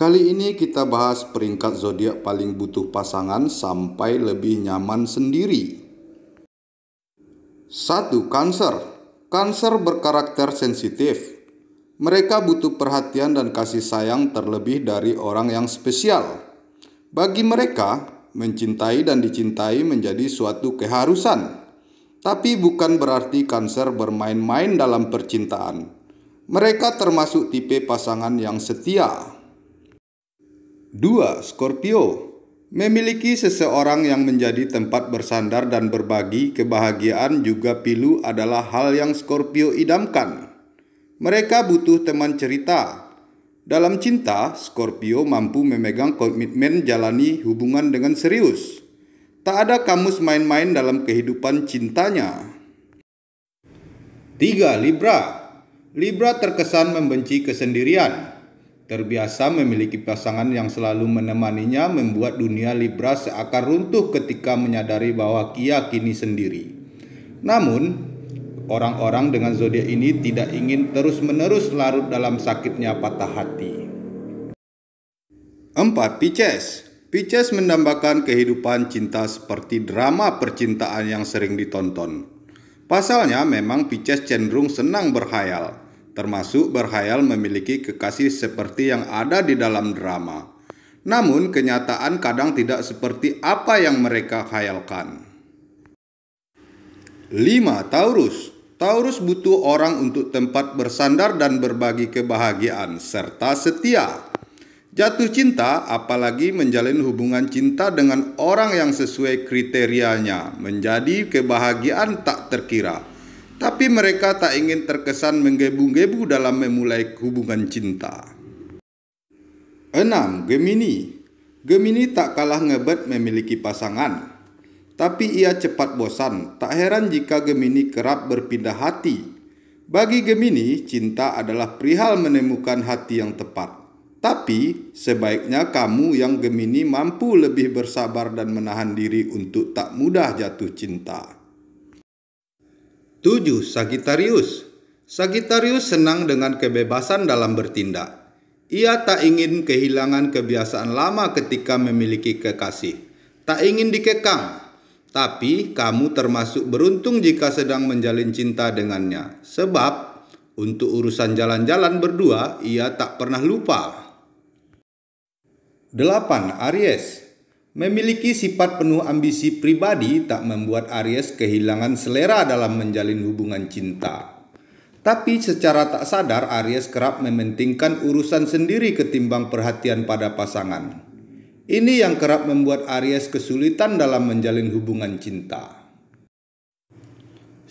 Kali ini kita bahas peringkat zodiak paling butuh pasangan sampai lebih nyaman sendiri. 1. Cancer. Cancer berkarakter sensitif. Mereka butuh perhatian dan kasih sayang terlebih dari orang yang spesial. Bagi mereka, mencintai dan dicintai menjadi suatu keharusan. Tapi bukan berarti kanker bermain-main dalam percintaan. Mereka termasuk tipe pasangan yang setia. 2. Scorpio memiliki seseorang yang menjadi tempat bersandar dan berbagi kebahagiaan juga pilu adalah hal yang Scorpio idamkan. Mereka butuh teman cerita. Dalam cinta, Scorpio mampu memegang komitmen jalani hubungan dengan serius. Tak ada kamus main-main dalam kehidupan cintanya. 3. Libra Libra terkesan membenci kesendirian terbiasa memiliki pasangan yang selalu menemaninya membuat dunia Libra seakan runtuh ketika menyadari bahwa Kia kini sendiri. Namun, orang-orang dengan zodiak ini tidak ingin terus-menerus larut dalam sakitnya patah hati. 4. Pisces Pisces mendambakan kehidupan cinta seperti drama percintaan yang sering ditonton. Pasalnya memang Pisces cenderung senang berkhayal termasuk berhayal memiliki kekasih seperti yang ada di dalam drama. Namun, kenyataan kadang tidak seperti apa yang mereka khayalkan. 5. Taurus Taurus butuh orang untuk tempat bersandar dan berbagi kebahagiaan, serta setia. Jatuh cinta, apalagi menjalin hubungan cinta dengan orang yang sesuai kriterianya, menjadi kebahagiaan tak terkira tapi mereka tak ingin terkesan menggebu-gebu dalam memulai hubungan cinta. 6. Gemini Gemini tak kalah ngebet memiliki pasangan. Tapi ia cepat bosan, tak heran jika Gemini kerap berpindah hati. Bagi Gemini, cinta adalah perihal menemukan hati yang tepat. Tapi, sebaiknya kamu yang Gemini mampu lebih bersabar dan menahan diri untuk tak mudah jatuh cinta. 7. Sagitarius Sagitarius senang dengan kebebasan dalam bertindak. Ia tak ingin kehilangan kebiasaan lama ketika memiliki kekasih. Tak ingin dikekang. Tapi kamu termasuk beruntung jika sedang menjalin cinta dengannya. Sebab untuk urusan jalan-jalan berdua ia tak pernah lupa. 8. Aries Memiliki sifat penuh ambisi pribadi tak membuat Aries kehilangan selera dalam menjalin hubungan cinta. Tapi secara tak sadar Aries kerap mementingkan urusan sendiri ketimbang perhatian pada pasangan. Ini yang kerap membuat Aries kesulitan dalam menjalin hubungan cinta. 9.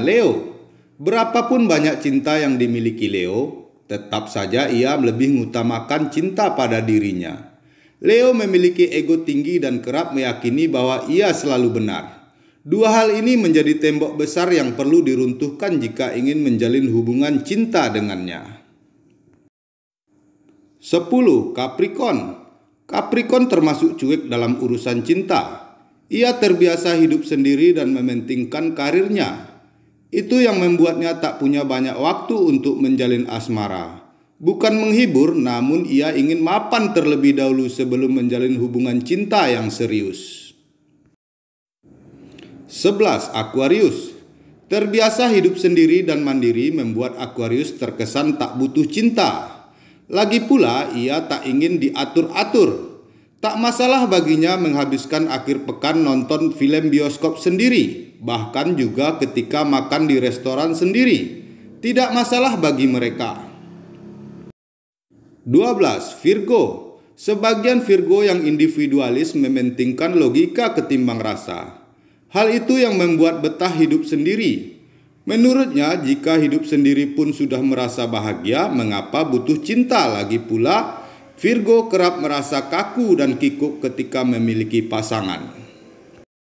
Leo Berapapun banyak cinta yang dimiliki Leo, tetap saja ia lebih mengutamakan cinta pada dirinya. Leo memiliki ego tinggi dan kerap meyakini bahwa ia selalu benar. Dua hal ini menjadi tembok besar yang perlu diruntuhkan jika ingin menjalin hubungan cinta dengannya. 10. Capricorn Capricorn termasuk cuek dalam urusan cinta. Ia terbiasa hidup sendiri dan mementingkan karirnya. Itu yang membuatnya tak punya banyak waktu untuk menjalin asmara bukan menghibur, namun ia ingin mapan terlebih dahulu sebelum menjalin hubungan cinta yang serius. 11. Aquarius Terbiasa hidup sendiri dan mandiri membuat Aquarius terkesan tak butuh cinta. Lagi pula ia tak ingin diatur-atur. Tak masalah baginya menghabiskan akhir pekan nonton film bioskop sendiri, bahkan juga ketika makan di restoran sendiri. Tidak masalah bagi mereka. 12. Virgo Sebagian Virgo yang individualis mementingkan logika ketimbang rasa. Hal itu yang membuat betah hidup sendiri. Menurutnya, jika hidup sendiri pun sudah merasa bahagia, mengapa butuh cinta lagi pula? Virgo kerap merasa kaku dan kikuk ketika memiliki pasangan.